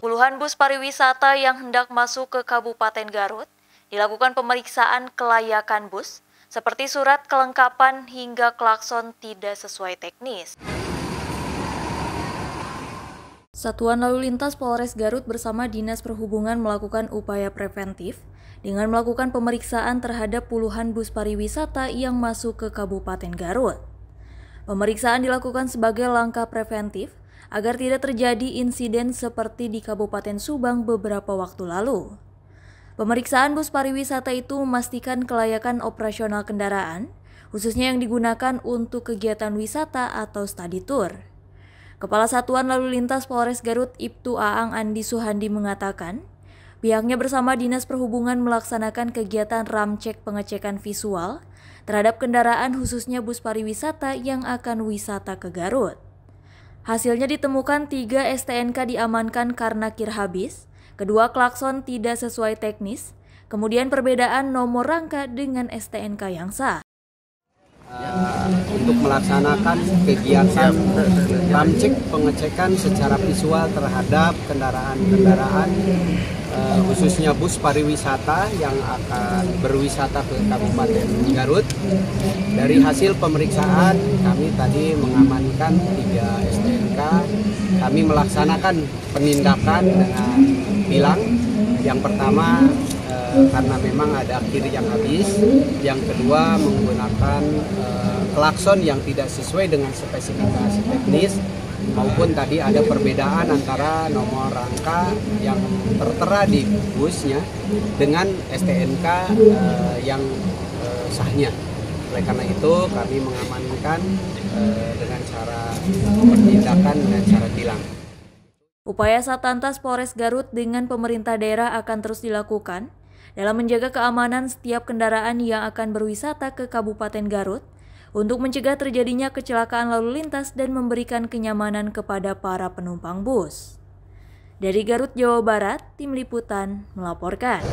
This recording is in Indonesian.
Puluhan bus pariwisata yang hendak masuk ke Kabupaten Garut dilakukan pemeriksaan kelayakan bus, seperti surat kelengkapan hingga klakson tidak sesuai teknis. Satuan Lalu Lintas Polres Garut bersama Dinas Perhubungan melakukan upaya preventif dengan melakukan pemeriksaan terhadap puluhan bus pariwisata yang masuk ke Kabupaten Garut. Pemeriksaan dilakukan sebagai langkah preventif agar tidak terjadi insiden seperti di Kabupaten Subang beberapa waktu lalu. Pemeriksaan bus pariwisata itu memastikan kelayakan operasional kendaraan, khususnya yang digunakan untuk kegiatan wisata atau study tour. Kepala Satuan Lalu Lintas Polres Garut Ibtu Aang Andi Suhandi mengatakan, pihaknya bersama Dinas Perhubungan melaksanakan kegiatan ramcek pengecekan visual terhadap kendaraan khususnya bus pariwisata yang akan wisata ke Garut. Hasilnya ditemukan tiga STNK diamankan karena kir habis, kedua klakson tidak sesuai teknis, kemudian perbedaan nomor rangka dengan STNK yang sah. Ya, untuk melaksanakan kegiatan ramcek pengecekan secara visual terhadap kendaraan-kendaraan eh, khususnya bus pariwisata yang akan berwisata ke Kabupaten Garut. Dari hasil pemeriksaan kami tadi mengamankan tiga STNK. Kami melaksanakan penindakan dengan bilang yang pertama e, karena memang ada akhir yang habis. Yang kedua menggunakan e, klakson yang tidak sesuai dengan spesifikasi teknis maupun tadi ada perbedaan antara nomor rangka yang tertera di busnya dengan STNK e, eh, yang e, sahnya. Oleh karena itu kami mengamankan e, dengan cara penindakan dengan cara tilang. Upaya Satlantas Polres Garut dengan pemerintah daerah akan terus dilakukan dalam menjaga keamanan setiap kendaraan yang akan berwisata ke Kabupaten Garut untuk mencegah terjadinya kecelakaan lalu lintas dan memberikan kenyamanan kepada para penumpang bus. Dari Garut, Jawa Barat, Tim Liputan melaporkan.